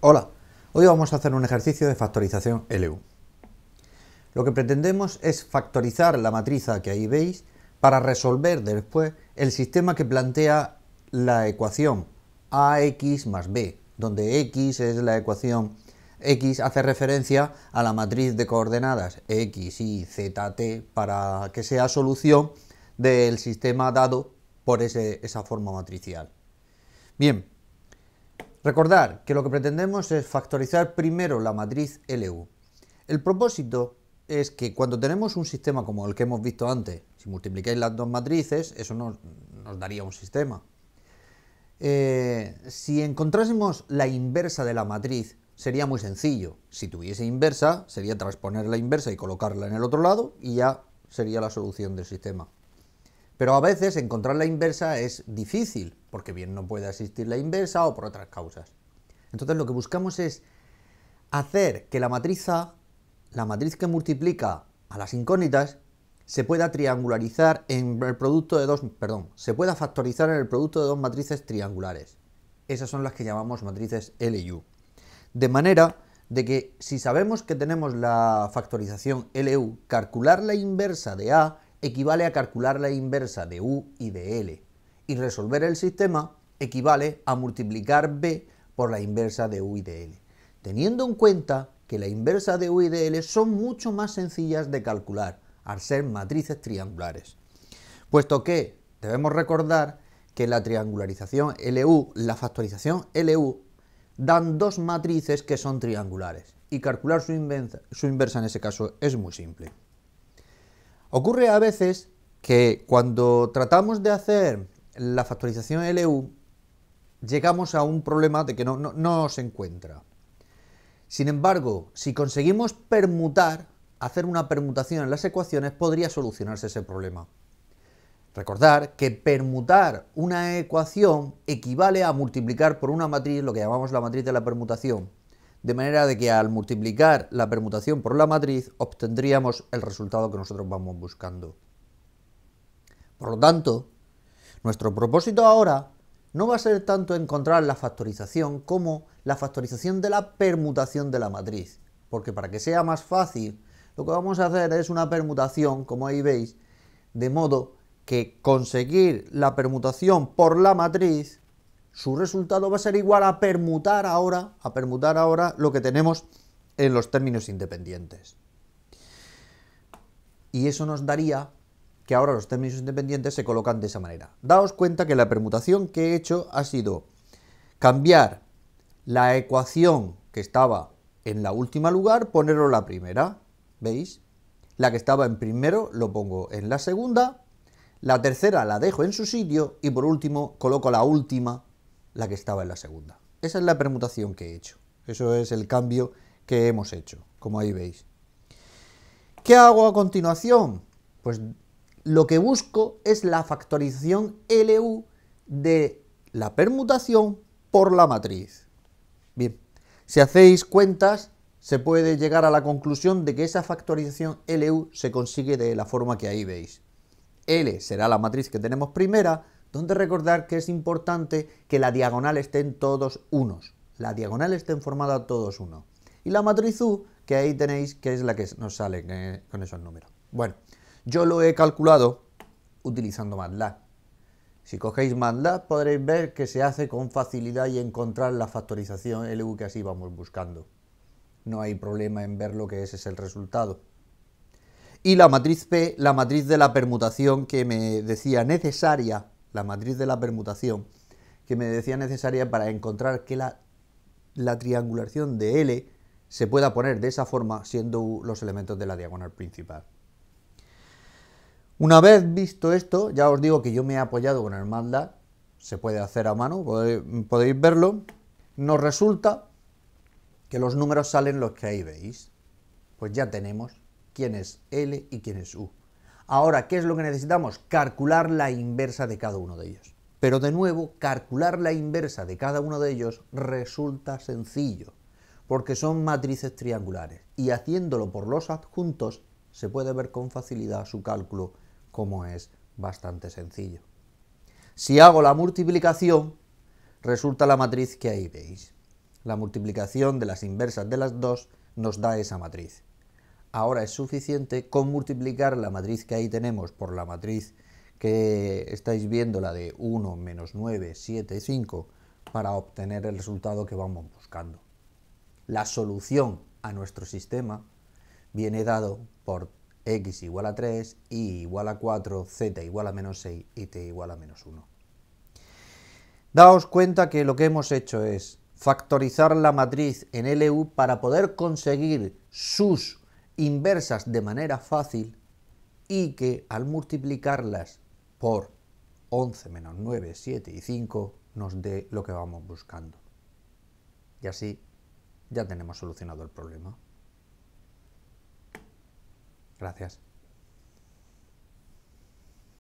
Hola, hoy vamos a hacer un ejercicio de factorización LU. Lo que pretendemos es factorizar la matriz que ahí veis para resolver después el sistema que plantea la ecuación AX más B, donde X es la ecuación X hace referencia a la matriz de coordenadas X, Y, Z, para que sea solución del sistema dado por esa forma matricial. Bien, Recordar que lo que pretendemos es factorizar primero la matriz LU. El propósito es que cuando tenemos un sistema como el que hemos visto antes, si multiplicáis las dos matrices, eso nos, daría un sistema. Eh, si encontrásemos la inversa de la matriz, sería muy sencillo. Si tuviese inversa, sería transponer la inversa y colocarla en el otro lado y ya sería la solución del sistema. Pero a veces encontrar la inversa es difícil, porque bien no puede existir la inversa o por otras causas. Entonces lo que buscamos es hacer que la matriz A, la matriz que multiplica a las incógnitas, se pueda triangularizar en el producto de dos, perdón, se pueda factorizar en el producto de dos matrices triangulares. Esas son las que llamamos matrices L y U. De manera de que si sabemos que tenemos la factorización LU, calcular la inversa de A equivale a calcular la inversa de U y de L, y resolver el sistema equivale a multiplicar B por la inversa de U y de L, teniendo en cuenta que la inversa de U y de L son mucho más sencillas de calcular, al ser matrices triangulares. Puesto que debemos recordar que la triangularización LU, la factorización LU, dan dos matrices que son triangulares, y calcular su, su inversa en ese caso es muy simple. Ocurre a veces que cuando tratamos de hacer la factorización LU, e llegamos a un problema de que no, se encuentra. Sin embargo, si conseguimos permutar, hacer una permutación en las ecuaciones, podría solucionarse ese problema. Recordar que permutar una ecuación equivale a multiplicar por una matriz, lo que llamamos la matriz de la permutación de manera de que al multiplicar la permutación por la matriz obtendríamos el resultado que nosotros vamos buscando. Por lo tanto, nuestro propósito ahora no va a ser tanto encontrar la factorización como la factorización de la permutación de la matriz, porque para que sea más fácil, lo que vamos a hacer es una permutación, como ahí veis, de modo que conseguir la permutación por la matriz su resultado va a ser igual a permutar ahora, a permutar ahora lo que tenemos en los términos independientes. Y eso nos daría que ahora los términos independientes se colocan de esa manera. Daos cuenta que la permutación que he hecho ha sido cambiar la ecuación que estaba en la última lugar, ponerlo en la primera, ¿veis? La que estaba en primero lo pongo en la segunda, la tercera la dejo en su sitio y por último coloco la última la que estaba en la segunda. Esa es la permutación que he hecho. Eso es el cambio que hemos hecho, como ahí veis. ¿Qué hago a continuación? Pues lo que busco es la factorización LU de la permutación por la matriz. Bien, si hacéis cuentas, se puede llegar a la conclusión de que esa factorización LU se consigue de la forma que ahí veis. L será la matriz que tenemos primera, donde recordar que es importante que la diagonal esté en todos unos. La diagonal esté en formada todos uno. Y la matriz U, que ahí tenéis, que es la que nos sale con esos números. Bueno, yo lo he calculado utilizando MATLAB. Si cogéis MATLAB podréis ver que se hace con facilidad y encontrar la factorización LU que así vamos buscando. No hay problema en ver lo que ese es el resultado. Y la matriz P, la matriz de la permutación que me decía necesaria la matriz de la permutación, que me decía necesaria para encontrar que la, triangulación de L se pueda poner de esa forma siendo los elementos de la diagonal principal. Una vez visto esto, ya os digo que yo me he apoyado con el se puede hacer a mano, podéis verlo, nos resulta que los números salen los que ahí veis. Pues ya tenemos quién es L y quién es U. Ahora, ¿qué es lo que necesitamos? Calcular la inversa de cada uno de ellos. Pero de nuevo, calcular la inversa de cada uno de ellos resulta sencillo, porque son matrices triangulares, y haciéndolo por los adjuntos se puede ver con facilidad su cálculo, como es bastante sencillo. Si hago la multiplicación, resulta la matriz que ahí veis. La multiplicación de las inversas de las dos nos da esa matriz ahora es suficiente con multiplicar la matriz que ahí tenemos por la matriz que estáis viendo, la de 1, menos 9, 7, 5, para obtener el resultado que vamos buscando. La solución a nuestro sistema viene dado por x igual a 3, y igual a 4, z igual a menos 6 y t igual a menos 1. Daos cuenta que lo que hemos hecho es factorizar la matriz en LU para poder conseguir sus inversas de manera fácil y que al multiplicarlas por 11 menos 9, 7 y 5 nos dé lo que vamos buscando. Y así ya tenemos solucionado el problema. Gracias.